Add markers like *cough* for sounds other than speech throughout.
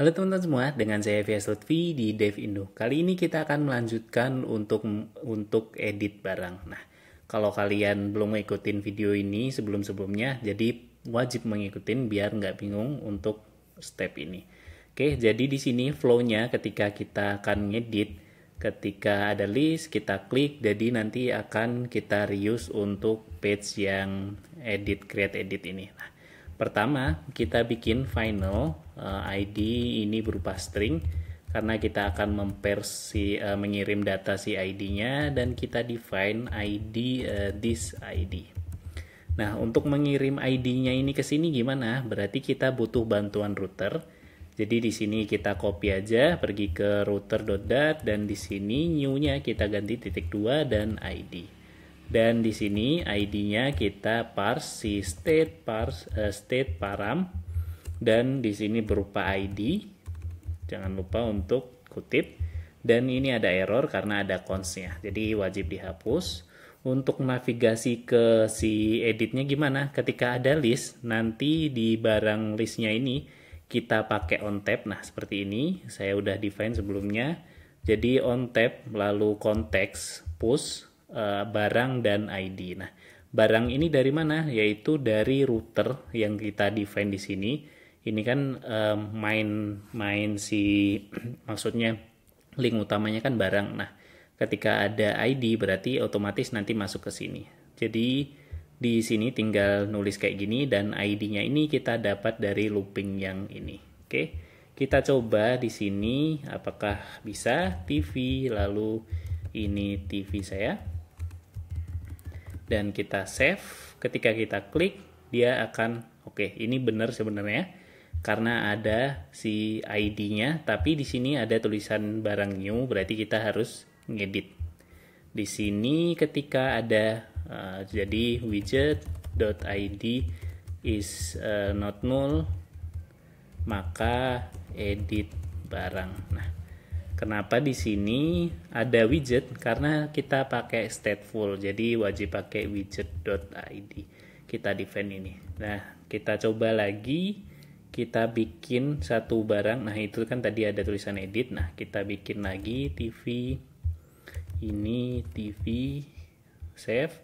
Halo teman-teman semua, dengan saya Vias Lutfi di Dev Indo. Kali ini kita akan melanjutkan untuk untuk edit barang. Nah, kalau kalian belum mengikuti video ini sebelum-sebelumnya, jadi wajib mengikuti biar nggak bingung untuk step ini. Oke, jadi di sini flow-nya ketika kita akan ngedit, ketika ada list kita klik, jadi nanti akan kita reuse untuk page yang edit create edit ini. Nah, Pertama, kita bikin final uh, eh, ID ini berupa string karena kita akan uh, mengirim data si ID-nya dan kita define ID uh, eh, this ID. Nah, untuk mengirim ID-nya ini ke sini gimana? Berarti kita butuh bantuan router. Jadi di sini kita copy aja pergi ke router.dat dan di sini new-nya kita ganti titik 2 dan ID dan di sini ID-nya kita parse si state parse uh, state param dan di sini berupa ID. Jangan lupa untuk kutip dan ini ada error karena ada const-nya. Jadi wajib dihapus. Untuk navigasi ke si editnya gimana? Ketika ada list, nanti di barang listnya ini kita pakai on tap Nah, seperti ini saya udah define sebelumnya. Jadi on tap lalu konteks push Eh, barang dan ID. Nah, barang ini dari mana? Yaitu dari router yang kita define di sini. Ini kan main eh, main main si *clears throat* maksudnya link utamanya kan barang. Nah, ketika ada ID berarti otomatis nanti masuk ke sini. Jadi di sini tinggal nulis kayak gini dan ID-nya ini kita dapat dari looping yang ini. Oke. Kita coba di sini apakah bisa TV lalu ini TV saya dan kita save. Ketika kita klik, dia akan oke, okay, ini benar sebenarnya karena ada si ID-nya, tapi di sini ada tulisan barang new, berarti kita harus ngedit. Di sini ketika ada uh, jadi widget.id is uh, not null, maka edit barang. Nah, Kenapa di sini ada widget? Karena kita pakai stateful, jadi wajib pakai widget.id. Kita defend ini. Nah, kita coba lagi. Kita bikin satu barang. Nah, itu kan tadi ada tulisan edit. Nah, kita bikin lagi TV. Ini TV. Save.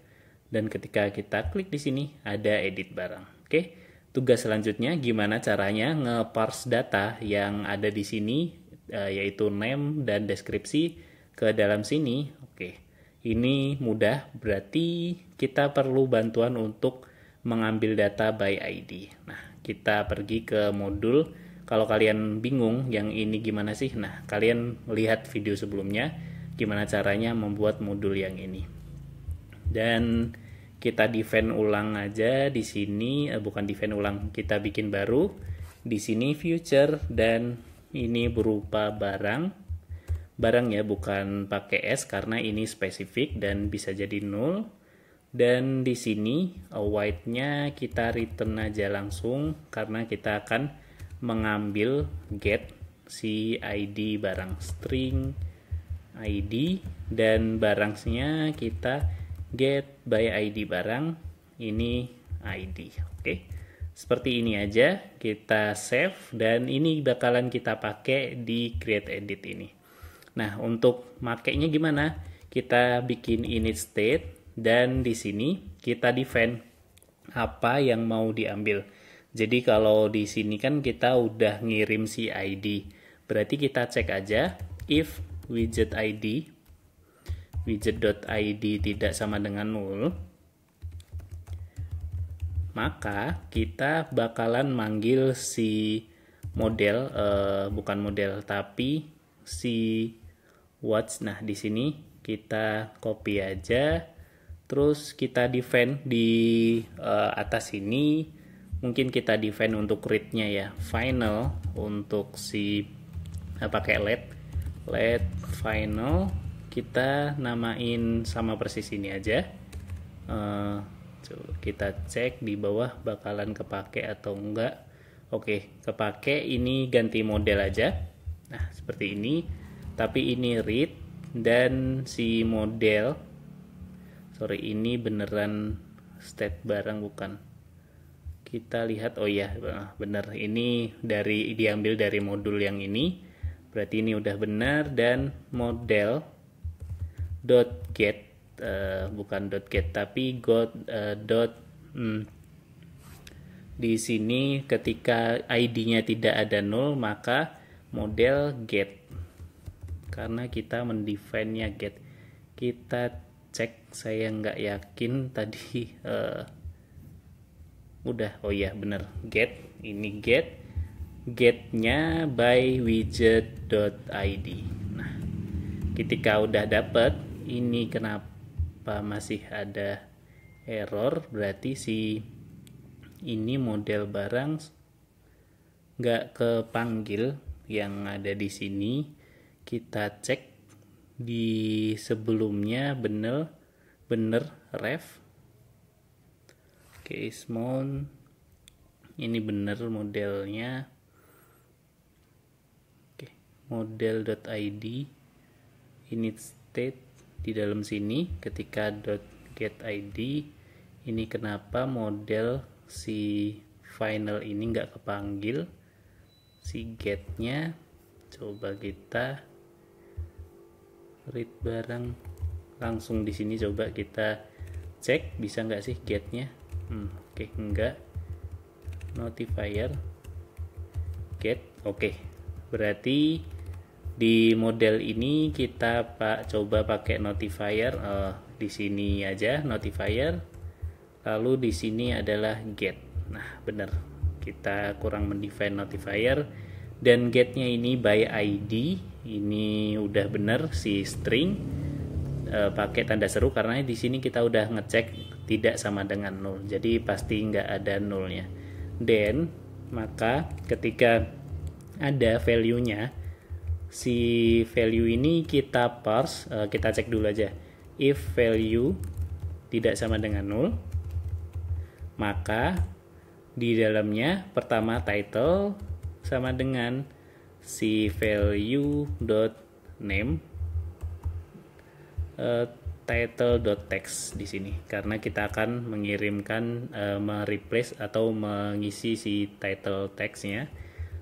Dan ketika kita klik di sini, ada edit barang. Oke. Tugas selanjutnya gimana caranya nge-parse data yang ada di sini uh, yaitu name dan deskripsi ke dalam sini. Oke, ini mudah, berarti kita perlu bantuan untuk mengambil data by ID. Nah, kita pergi ke modul. Kalau kalian bingung yang ini gimana sih, nah kalian lihat video sebelumnya gimana caranya membuat modul yang ini. Dan kita defend ulang aja di sini, eh, bukan defend ulang, kita bikin baru di sini future dan ini berupa barang barang ya bukan pakai S karena ini spesifik dan bisa jadi nol. dan di sini white nya kita return aja langsung karena kita akan mengambil get si ID barang string ID dan barangnya kita get by ID barang ini ID oke okay seperti ini aja kita save dan ini bakalan kita pakai di create edit ini nah untuk makainya gimana kita bikin init state dan di sini kita defend apa yang mau diambil jadi kalau di sini kan kita udah ngirim si ID berarti kita cek aja if widget ID widget.id tidak sama dengan null maka kita bakalan manggil si model uh, bukan model tapi si watch. Nah, di sini kita copy aja terus kita defend di uh, atas ini. mungkin kita defend untuk readnya ya final untuk si nah, pakai led led final kita namain sama persis ini aja uh, Tuh, gitu. kita cek di bawah bakalan kepake atau enggak oke kepake ini ganti model aja nah seperti ini tapi ini read dan si model sorry ini beneran state barang bukan kita lihat oh ya bener ini dari diambil dari modul yang ini berarti ini udah benar dan model dot get uh, bukan dot get tapi got uh, dot hmm, di sini ketika ID-nya tidak ada nol maka model get karena kita mendefine-nya get kita cek saya nggak yakin tadi uh, *laughs* udah oh iya bener get ini get getnya by widget.id nah ketika udah dapet ini kenapa kenapa masih ada error berarti si ini model barang nggak kepanggil yang ada di sini kita cek di sebelumnya bener bener ref oke okay, ini bener modelnya oke okay, model.id init state di dalam sini ketika dot get id ini kenapa model si final ini nggak kepanggil si getnya coba kita read barang langsung di sini coba kita cek bisa nggak sih getnya hmm, oke okay, enggak notifier get oke okay. berarti di model ini kita pak coba pakai notifier uh, di sini aja notifier lalu di sini adalah get nah benar kita kurang mendefine notifier dan getnya ini by id ini udah benar si string uh, pakai tanda seru karena di sini kita udah ngecek tidak sama dengan nol jadi pasti nggak ada nolnya Dan maka ketika ada value-nya si value ini kita parse, uh, kita cek dulu aja. If value tidak sama dengan nol maka di dalamnya pertama title sama dengan si value dot name uh, title di sini karena kita akan mengirimkan uh, mereplace atau mengisi si title textnya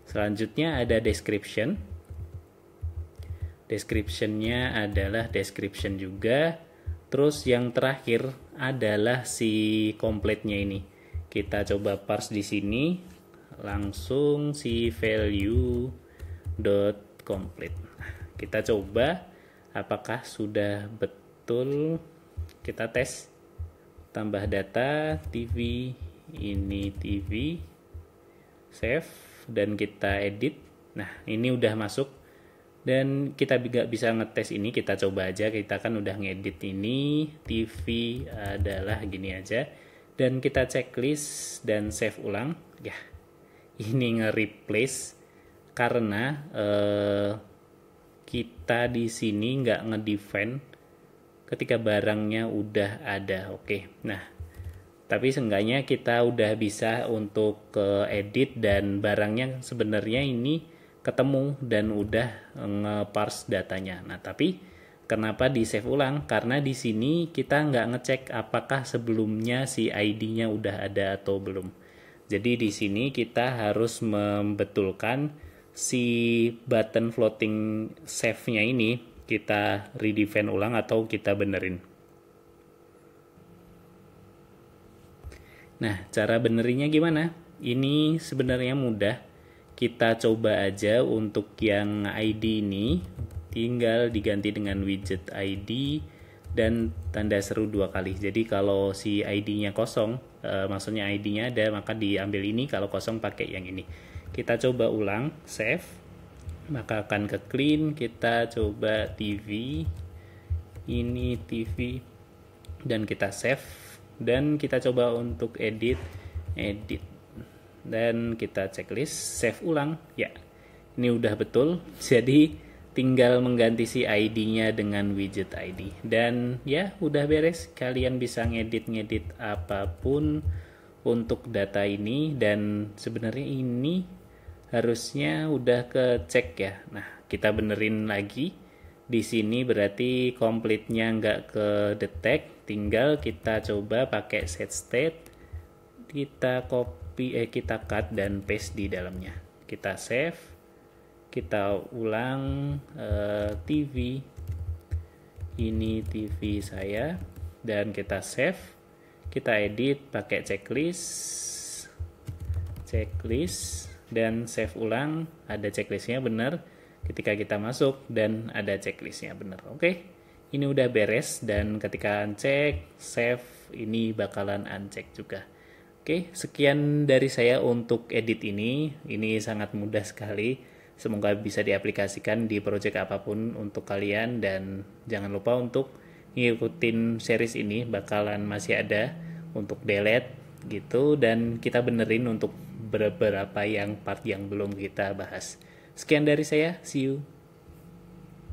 selanjutnya ada description descriptionnya adalah description juga terus yang terakhir adalah si complete-nya ini kita coba parse di sini langsung si value dot complete kita coba apakah sudah betul kita tes tambah data TV ini TV save dan kita edit nah ini udah masuk dan kita juga bisa ngetes ini kita coba aja kita kan udah ngedit ini TV adalah gini aja dan kita checklist dan save ulang ya ini nge-replace karena eh, kita di sini nggak nge-defend ketika barangnya udah ada oke nah tapi seenggaknya kita udah bisa untuk ke eh, edit dan barangnya sebenarnya ini ketemu dan udah eh, ngepars datanya. Nah, tapi kenapa di save ulang? Karena di sini kita nggak ngecek apakah sebelumnya si ID-nya udah ada atau belum. Jadi di sini kita harus membetulkan si button floating save-nya ini kita redefine ulang atau kita benerin. Nah, cara benerinnya gimana? Ini sebenarnya mudah kita coba aja untuk yang ID ini tinggal diganti dengan widget ID dan tanda seru dua kali jadi kalau si ID nya kosong e, maksudnya ID nya ada maka diambil ini kalau kosong pakai yang ini kita coba ulang save maka akan ke clean kita coba TV ini TV dan kita save dan kita coba untuk edit edit dan kita checklist save ulang ya ini udah betul *laughs* jadi tinggal mengganti si ID-nya dengan widget ID dan ya udah beres kalian bisa ngedit-ngedit apapun untuk data ini dan sebenarnya ini harusnya udah kecek ya nah kita benerin lagi di sini berarti komplitnya nggak ke detect tinggal kita coba pakai set state kita copy copy eh kita cut dan paste di dalamnya kita save kita ulang eh, TV ini TV saya dan kita save kita edit pakai checklist checklist dan save ulang ada checklistnya benar ketika kita masuk dan ada checklistnya benar oke ini udah beres dan ketika uncheck save ini bakalan uncheck juga Oke, sekian dari saya untuk edit ini. Ini sangat mudah sekali. Semoga bisa diaplikasikan di project apapun untuk kalian dan jangan lupa untuk ngikutin series ini bakalan masih ada untuk delete gitu dan kita benerin untuk beberapa yang part yang belum kita bahas. Sekian dari saya, see you.